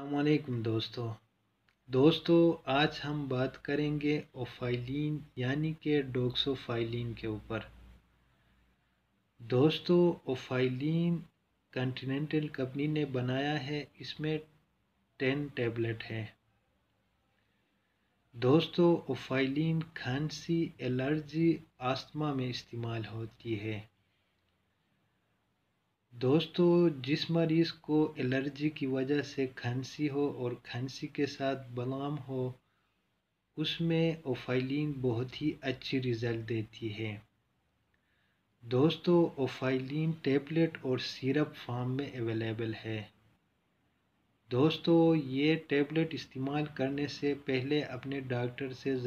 अलकुम दोस्तों दोस्तों आज हम बात करेंगे ओफाइलिन यानी कि डोक्सोफाइलिन के ऊपर दोस्तों ओफाइलिन कंटिनेंटल कंपनी ने बनाया है इसमें टेन टेबलेट है दोस्तों ओफाइलिन खांसी एलर्जी आस्थमा में इस्तेमाल होती है दोस्तों जिस मरीज़ को एलर्जी की वजह से खांसी हो और खांसी के साथ बलगम हो उसमें ओफाइलिन बहुत ही अच्छी रिज़ल्ट देती है दोस्तों ओफाइलिन टेबलेट और सिरप फार्म में अवेलेबल है दोस्तों ये टेबलेट इस्तेमाल करने से पहले अपने डॉक्टर से